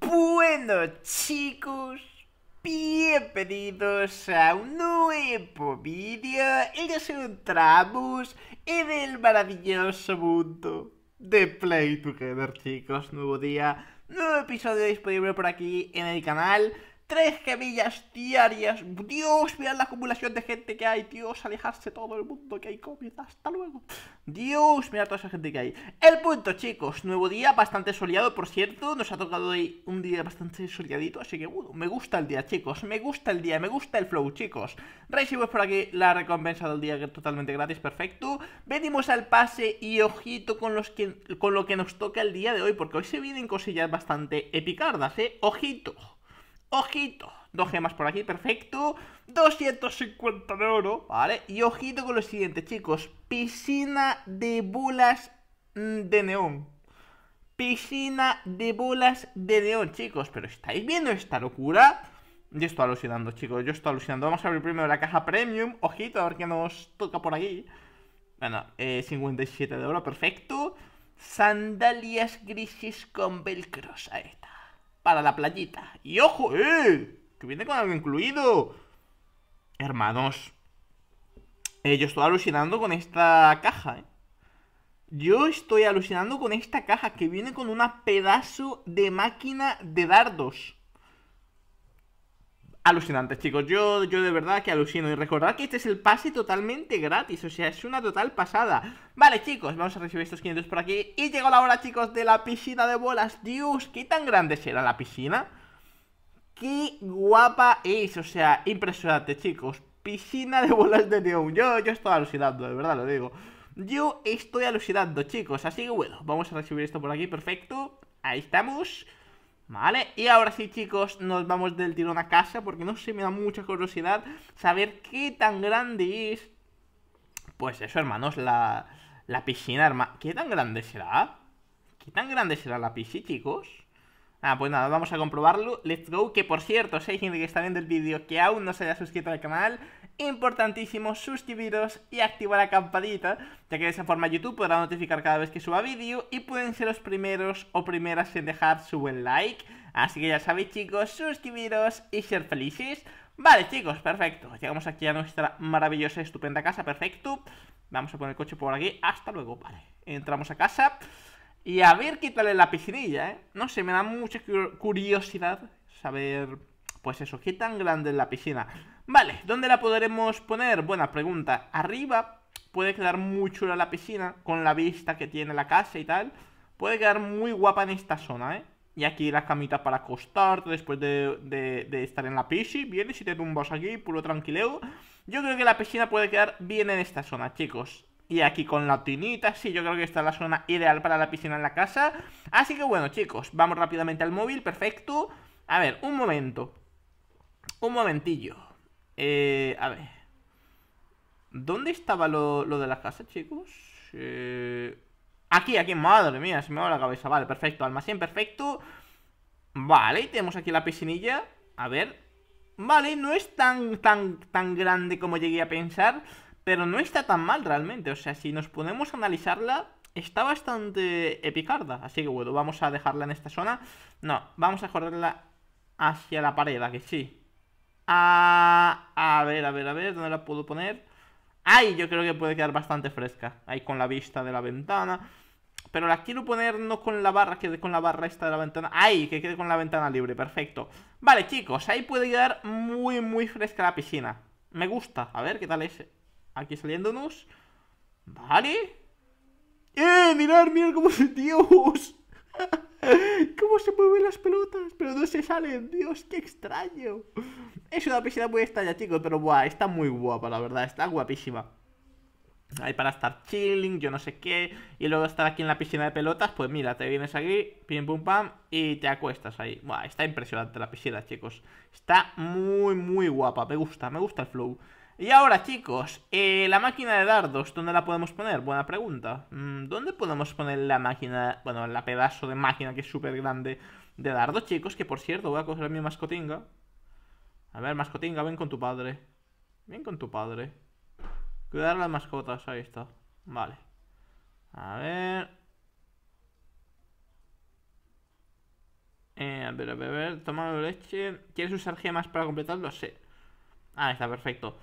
Bueno chicos, bienvenidos a un nuevo vídeo en que se encontramos en el maravilloso mundo de Play Together chicos, nuevo día, nuevo episodio disponible por aquí en el canal tres gemillas diarias. Dios, mirad la acumulación de gente que hay. Dios, alejarse todo el mundo que hay comida, Hasta luego. Dios, mirad toda esa gente que hay. El punto, chicos. Nuevo día, bastante soleado, por cierto. Nos ha tocado hoy un día bastante soleadito. Así que, bueno, me gusta el día, chicos. Me gusta el día, me gusta el flow, chicos. Recibimos por aquí la recompensa del día que es totalmente gratis. Perfecto. Venimos al pase y ojito con, los que, con lo que nos toca el día de hoy. Porque hoy se vienen cosillas bastante epicardas, ¿eh? Ojito. Ojito, dos gemas por aquí, perfecto. 250 de oro, ¿vale? Y ojito con lo siguiente, chicos. Piscina de bolas mm, de neón. Piscina de bolas de neón, chicos. Pero ¿estáis viendo esta locura? Yo estoy alucinando, chicos. Yo estoy alucinando. Vamos a abrir primero la caja premium. Ojito, a ver qué nos toca por aquí. Bueno, 57 eh, de oro, perfecto. Sandalias grises con velcro, Ahí está para la playita. Y ojo, eh, que viene con algo incluido. Hermanos, yo estoy alucinando con esta caja, eh. Yo estoy alucinando con esta caja que viene con una pedazo de máquina de dardos. Alucinante, chicos. Yo, yo de verdad que alucino. Y recordad que este es el pase totalmente gratis. O sea, es una total pasada. Vale, chicos, vamos a recibir estos 500 por aquí. Y llegó la hora, chicos, de la piscina de bolas. Dios, qué tan grande será la piscina. Qué guapa es. O sea, impresionante, chicos. Piscina de bolas de neón. Yo, yo estoy alucinando, de verdad lo digo. Yo estoy alucinando, chicos. Así que bueno, vamos a recibir esto por aquí. Perfecto. Ahí estamos. Vale, y ahora sí chicos, nos vamos del tirón a casa porque no sé, me da mucha curiosidad saber qué tan grande es. Pues eso, hermanos, la, la piscina, hermano. ¿Qué tan grande será? ¿Qué tan grande será la piscina, chicos? Ah, pues nada, vamos a comprobarlo. Let's go. Que por cierto, si hay gente que está viendo el vídeo que aún no se haya suscrito al canal, importantísimo suscribiros y activar la campanita, ya que de esa forma YouTube podrá notificar cada vez que suba vídeo y pueden ser los primeros o primeras en dejar su buen like. Así que ya sabéis chicos, suscribiros y ser felices. Vale chicos, perfecto, llegamos aquí a nuestra maravillosa, estupenda casa, perfecto. Vamos a poner el coche por aquí, hasta luego, vale. Entramos a casa y a ver qué tal es la piscinilla, ¿eh? No sé, me da mucha curiosidad saber, pues eso, qué tan grande es la piscina. Vale, ¿dónde la podremos poner? Buena pregunta. Arriba puede quedar muy chula la piscina, con la vista que tiene la casa y tal. Puede quedar muy guapa en esta zona, ¿eh? Y aquí las camitas para acostarte después de, estar en la piscina. Viene si te tumbas aquí, puro tranquileo. Yo creo que la piscina puede quedar bien en esta zona, chicos. Y aquí con la tinita, sí, yo creo que esta es la zona ideal para la piscina en la casa. Así que bueno, chicos, vamos rápidamente al móvil, perfecto. A ver, un momento. Un momentillo. Eh, a ver. ¿Dónde estaba lo, de la casa, chicos? Eh... Aquí, aquí, madre mía, se me va la cabeza. Vale, perfecto. Almacén perfecto. Vale, tenemos aquí la piscinilla. A ver. Vale, no es tan, tan, tan grande como llegué a pensar. Pero no está tan mal realmente. O sea, si nos ponemos a analizarla, está bastante epicarda. Así que bueno, vamos a dejarla en esta zona. No, vamos a correrla hacia la pared, que sí. Ah a ver, a ver, ¿dónde la puedo poner? Ay, yo creo que puede quedar bastante fresca. Ahí con la vista de la ventana. Pero la quiero poner no con la barra, que quede con la barra esta de la ventana. ¡Ay! Que quede con la ventana libre, perfecto. Vale, chicos, ahí puede quedar muy, muy fresca la piscina. Me gusta. A ver, ¿qué tal es? Aquí saliéndonos. Vale. ¡Eh! ¡Mirad, mirad cómo se... ¡Dios! ¿Cómo se mueven las pelotas? Pero no se salen, Dios, qué extraño. Es una piscina muy extraña, chicos, pero buah, está muy guapa, la verdad, está guapísima ahí para estar chilling, yo no sé qué, y luego estar aquí en la piscina de pelotas, pues mira, te vienes aquí, pim pum pam, y te acuestas ahí. Buah, está impresionante la piscina, chicos. Está muy, muy guapa, me gusta, me gusta el flow. Y ahora, chicos, eh, la máquina de dardos, ¿dónde la podemos poner? Buena pregunta. Mm, ¿Dónde podemos poner la máquina, bueno, la pedazo de máquina que es súper grande de dardos, chicos? Que, por cierto, voy a coger a mi mascotinga. A ver, mascotinga, ven con tu padre. Ven con tu padre. Cuidar las mascotas, ahí está. Vale. A ver. Eh, a ver, a ver, a ver. Toma leche. ¿Quieres usar gemas para completarlo? Sí. Ah, está perfecto.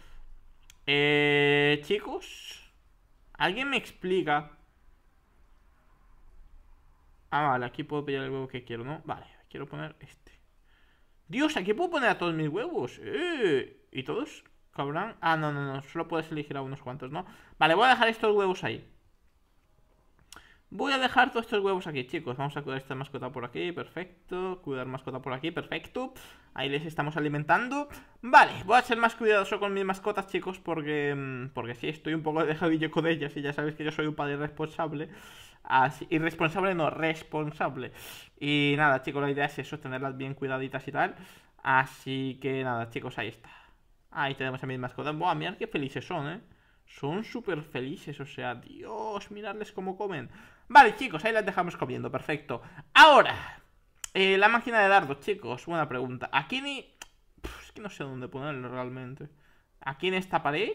Eh, chicos. ¿Alguien me explica? Ah, vale, aquí puedo pillar el huevo que quiero, ¿no? Vale, quiero poner este. Dios, aquí puedo poner a todos mis huevos. Eh, y todos Cabrón. Ah, no, no, no. Solo puedes elegir a unos cuantos, ¿no? Vale, voy a dejar estos huevos ahí. Voy a dejar todos estos huevos aquí, chicos. Vamos a cuidar esta mascota por aquí, perfecto. Cuidar mascota por aquí, perfecto. Ahí les estamos alimentando. Vale, voy a ser más cuidadoso con mis mascotas, chicos, porque... Mm, porque sí, estoy un poco dejadillo con ellas y ya sabéis que yo soy un padre responsable. Así, irresponsable no, responsable. Y nada, chicos, la idea es eso, tenerlas bien cuidaditas y tal. Así que nada, chicos, ahí está. Ahí tenemos a también mascotas. Buah, mirad qué felices son, ¿eh? Son súper felices, o sea, Dios, miradles cómo comen. Vale, chicos, ahí las dejamos comiendo, perfecto. Ahora, eh, la máquina de dardos, chicos, buena pregunta. Aquí ni... es que no sé dónde ponerlo realmente. Aquí en esta pared,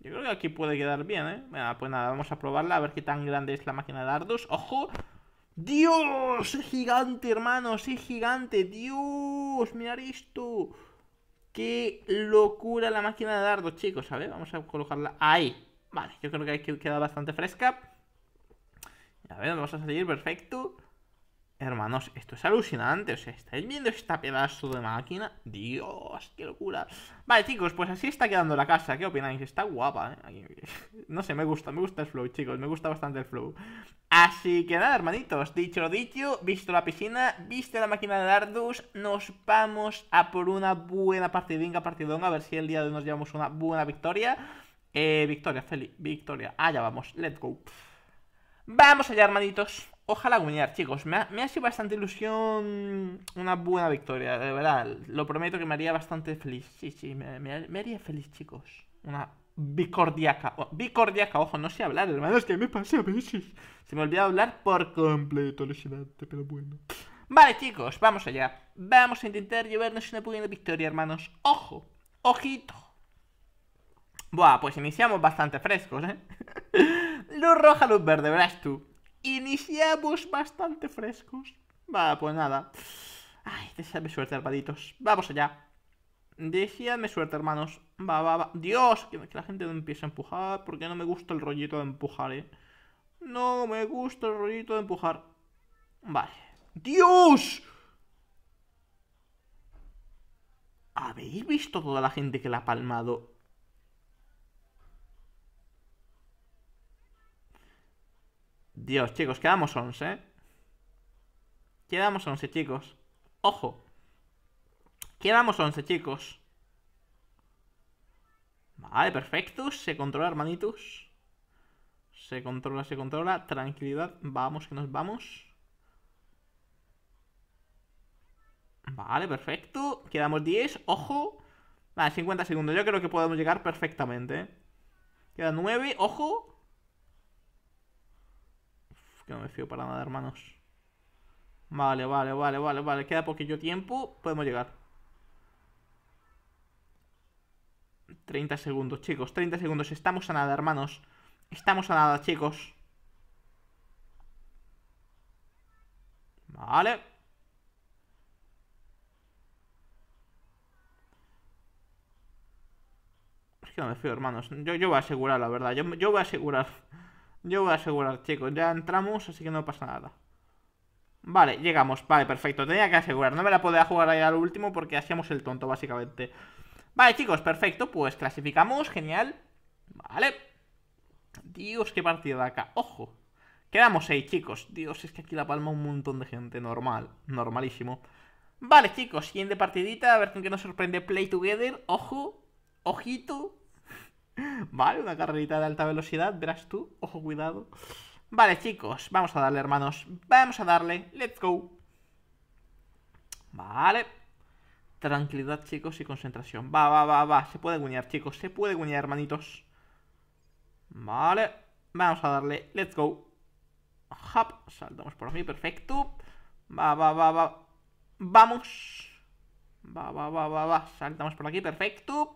yo creo que aquí puede quedar bien, ¿eh? Bueno, pues nada, vamos a probarla, a ver qué tan grande es la máquina de dardos. ¡Ojo! ¡Dios! ¡Es gigante, hermanos! ¡Es gigante! ¡Dios! ¡Mirad esto! ¡Qué locura la máquina de dardos, chicos! A ver, vamos a colocarla ahí. Vale, yo creo que queda bastante fresca. A ver, vamos a salir, perfecto. Hermanos, esto es alucinante, o sea, ¿estáis viendo esta pedazo de máquina? Dios, qué locura. Vale, chicos, pues así está quedando la casa, ¿qué opináis? Está guapa, ¿eh? No sé, me gusta, me gusta el flow, chicos, me gusta bastante el flow. Así que nada, hermanitos, dicho lo dicho, visto la piscina, visto la máquina de dardos, nos vamos a por una buena partidinga, partidón, a ver si el día de hoy nos llevamos una buena victoria. Eh, victoria, Feli, victoria, allá vamos, let's go. Vamos allá, hermanitos ojalá guñar chicos. Me ha, sido bastante ilusión una buena victoria, de verdad. Lo prometo que me haría bastante feliz. Sí, sí, me, haría feliz, chicos. Una bicordiaca. Oh, bicordiaca, ojo, no sé hablar, hermanos, que me pasa a veces. Se me olvida hablar por completo, alucinante, pero bueno. Vale, chicos, vamos allá. Vamos a intentar llevarnos una buena victoria, hermanos. Ojo, ojito. Buah, pues iniciamos bastante frescos, ¿eh? luz roja, luz verde, verás tú. Iniciamos bastante frescos. Va, pues nada. Ay, deseadme suerte, hermanitos. Vamos allá. Deseadme suerte, hermanos. Va, va, va. Dios, que, que la gente no empiece a empujar. Porque no me gusta el rollito de empujar, eh. No me gusta el rollito de empujar. Vale. ¡Dios! ¿Habéis visto toda la gente que la ha palmado? Dios, chicos, quedamos 11, ¿eh? Quedamos 11, chicos. Ojo. Quedamos 11, chicos. Vale, perfecto. Se controla, hermanitos. Se controla, se controla. Tranquilidad. Vamos, que nos vamos. Vale, perfecto. Quedamos 10. Ojo. Vale, 50 segundos. Yo creo que podemos llegar perfectamente. ¿eh? Queda 9. Ojo que no me fío para nada, hermanos. Vale, vale, vale, vale, vale. Queda poquillo tiempo. Podemos llegar. 30 segundos, chicos. 30 segundos. Estamos a nada, hermanos. Estamos a nada, chicos. Vale. Es que no me fío, hermanos. Yo, yo voy a asegurar, la verdad. Yo, yo voy a asegurar. Yo voy a asegurar, chicos. Ya entramos, así que no pasa nada. Vale, llegamos. Vale, perfecto. Tenía que asegurar. No me la podía jugar ahí al último porque hacíamos el tonto, básicamente. Vale, chicos, perfecto. Pues clasificamos. Genial. Vale. Dios, qué partida de acá. Ojo. Quedamos ahí, chicos. Dios, es que aquí la palma un montón de gente. Normal. Normalísimo. Vale, chicos. Siguiente partidita. A ver con qué nos sorprende Play Together. Ojo. Ojito. Vale, una carrerita de alta velocidad, verás tú. Ojo, cuidado. Vale, chicos, vamos a darle, hermanos. Vamos a darle. Let's go. Vale. Tranquilidad, chicos, y concentración. Va, va, va, va. Se puede guñar, chicos. Se puede guñar, hermanitos. Vale. Vamos a darle. Let's go. Hop. Saltamos por aquí, Perfecto. Va, va, va, va. Vamos. Va, va, va, va, va. Saltamos por aquí. Perfecto.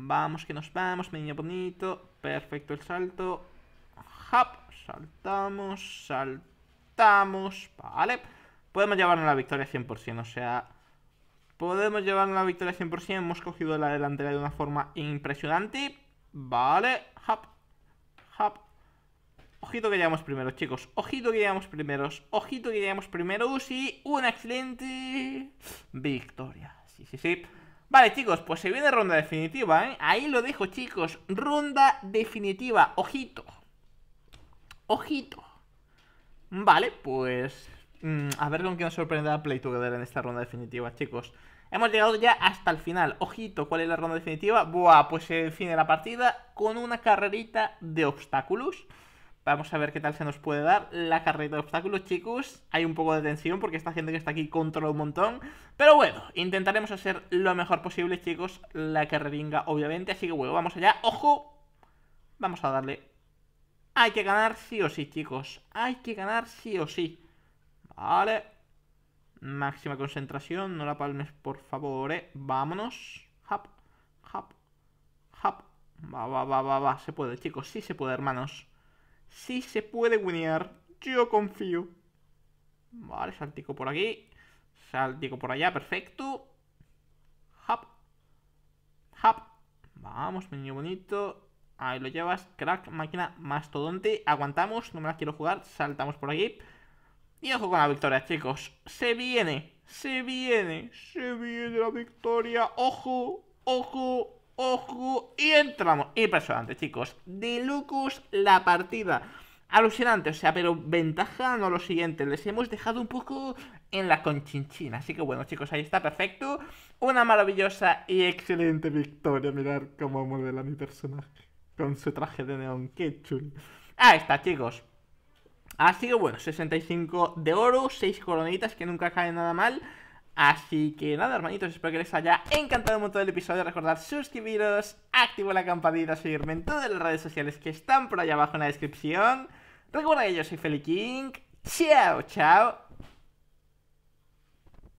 Vamos que nos vamos, niño bonito. Perfecto el salto. Hop, saltamos, saltamos. Vale. Podemos llevarnos la victoria 100%, o sea... Podemos llevarnos la victoria 100%. Hemos cogido la delantera de una forma impresionante. Vale. Hop, hop. Ojito que llegamos primero chicos. Ojito que llegamos primeros. Ojito que llegamos primeros. Y una excelente victoria. Sí, sí, sí. Vale, chicos, pues se viene ronda definitiva, ¿eh? Ahí lo dejo, chicos. Ronda definitiva. Ojito. Ojito. Vale, pues... Mm, a ver con qué nos sorprenderá Play Together en esta ronda definitiva, chicos. Hemos llegado ya hasta el final. Ojito, ¿cuál es la ronda definitiva? Buah, pues se define la partida con una carrerita de obstáculos. Vamos a ver qué tal se nos puede dar la carrera de obstáculos, chicos. Hay un poco de tensión porque esta gente que está aquí controla un montón. Pero bueno, intentaremos hacer lo mejor posible, chicos, la carreringa, obviamente. Así que bueno, vamos allá. ¡Ojo! Vamos a darle. Hay que ganar sí o sí, chicos. Hay que ganar sí o sí. Vale. Máxima concentración. No la palmes, por favor, eh. Vámonos. hop hop hop Va, va, va, va, va. Se puede, chicos. Sí se puede, hermanos. Si se puede winear, yo confío. Vale, saltico por aquí. Saltico por allá, perfecto. Hop. Hop. Vamos, niño bonito. Ahí lo llevas, crack, máquina, mastodonte. Aguantamos, no me la quiero jugar. Saltamos por aquí. Y ojo con la victoria, chicos. Se viene, se viene, se viene la victoria. Ojo, ojo, ojo, y entramos. Impresionante, chicos. De Lucas la partida. Alucinante, o sea, pero ventaja no lo siguiente. Les hemos dejado un poco en la conchinchina. Así que bueno, chicos, ahí está, perfecto. Una maravillosa y excelente victoria. Mirar cómo modela mi personaje con su traje de neón. Qué chulo. Ahí está, chicos. Así que bueno, 65 de oro, 6 coronitas que nunca caen nada mal. Así que nada, hermanitos, espero que les haya encantado un montón el episodio. Recordad suscribiros, activo la campanita, seguirme en todas las redes sociales que están por allá abajo en la descripción. Recuerda que yo soy Feli King. Chao, chao